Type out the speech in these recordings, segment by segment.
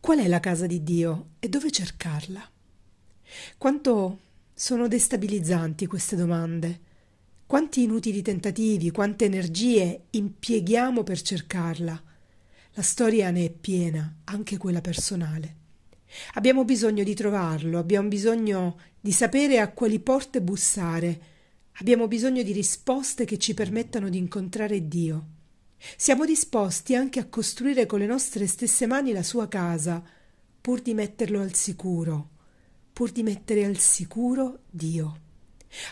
Qual è la casa di Dio e dove cercarla? Quanto sono destabilizzanti queste domande? Quanti inutili tentativi, quante energie impieghiamo per cercarla? La storia ne è piena, anche quella personale. Abbiamo bisogno di trovarlo, abbiamo bisogno di sapere a quali porte bussare, abbiamo bisogno di risposte che ci permettano di incontrare Dio. Siamo disposti anche a costruire con le nostre stesse mani la sua casa, pur di metterlo al sicuro, pur di mettere al sicuro Dio.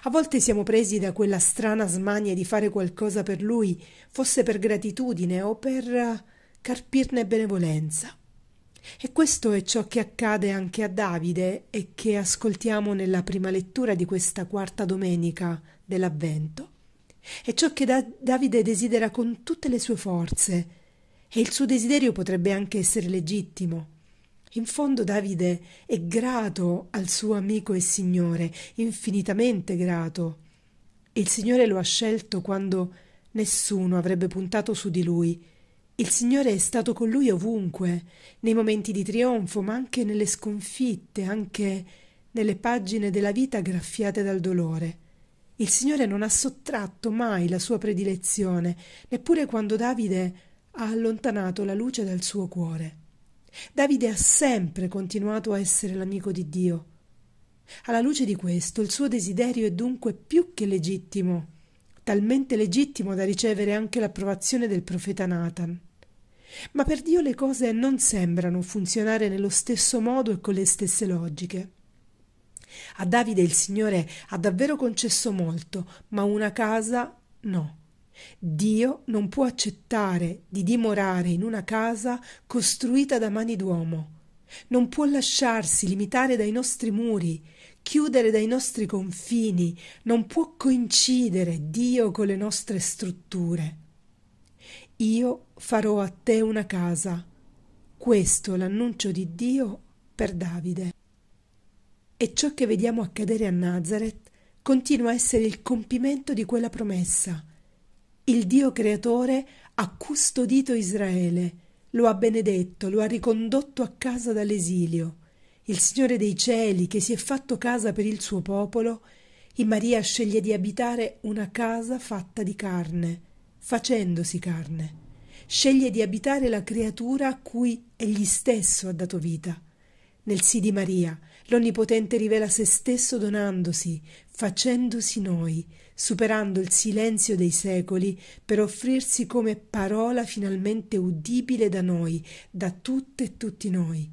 A volte siamo presi da quella strana smania di fare qualcosa per lui, fosse per gratitudine o per eh, carpirne benevolenza. E questo è ciò che accade anche a Davide e che ascoltiamo nella prima lettura di questa quarta domenica dell'Avvento. È ciò che da- Davide desidera con tutte le sue forze e il suo desiderio potrebbe anche essere legittimo. In fondo Davide è grato al suo amico e Signore, infinitamente grato. Il Signore lo ha scelto quando nessuno avrebbe puntato su di lui. Il Signore è stato con lui ovunque, nei momenti di trionfo, ma anche nelle sconfitte, anche nelle pagine della vita graffiate dal dolore. Il Signore non ha sottratto mai la sua predilezione, neppure quando Davide ha allontanato la luce dal suo cuore. Davide ha sempre continuato a essere l'amico di Dio. Alla luce di questo, il suo desiderio è dunque più che legittimo, talmente legittimo da ricevere anche l'approvazione del profeta Nathan. Ma per Dio le cose non sembrano funzionare nello stesso modo e con le stesse logiche. A Davide il Signore ha davvero concesso molto, ma una casa no. Dio non può accettare di dimorare in una casa costruita da mani d'uomo. Non può lasciarsi limitare dai nostri muri, chiudere dai nostri confini, non può coincidere Dio con le nostre strutture. Io farò a te una casa. Questo l'annuncio di Dio per Davide. E ciò che vediamo accadere a Nazareth continua a essere il compimento di quella promessa. Il Dio creatore ha custodito Israele, lo ha benedetto, lo ha ricondotto a casa dall'esilio. Il Signore dei cieli, che si è fatto casa per il suo popolo, in Maria sceglie di abitare una casa fatta di carne, facendosi carne. Sceglie di abitare la creatura a cui egli stesso ha dato vita. Nel sì di Maria L'Onnipotente rivela se stesso donandosi, facendosi noi, superando il silenzio dei secoli per offrirsi come parola finalmente udibile da noi, da tutte e tutti noi.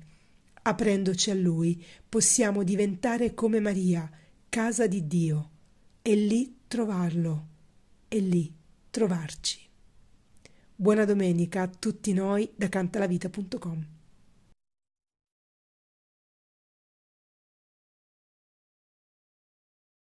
Aprendoci a Lui possiamo diventare come Maria, casa di Dio, e lì trovarlo, e lì trovarci. Buona domenica a tutti noi da cantalavita.com.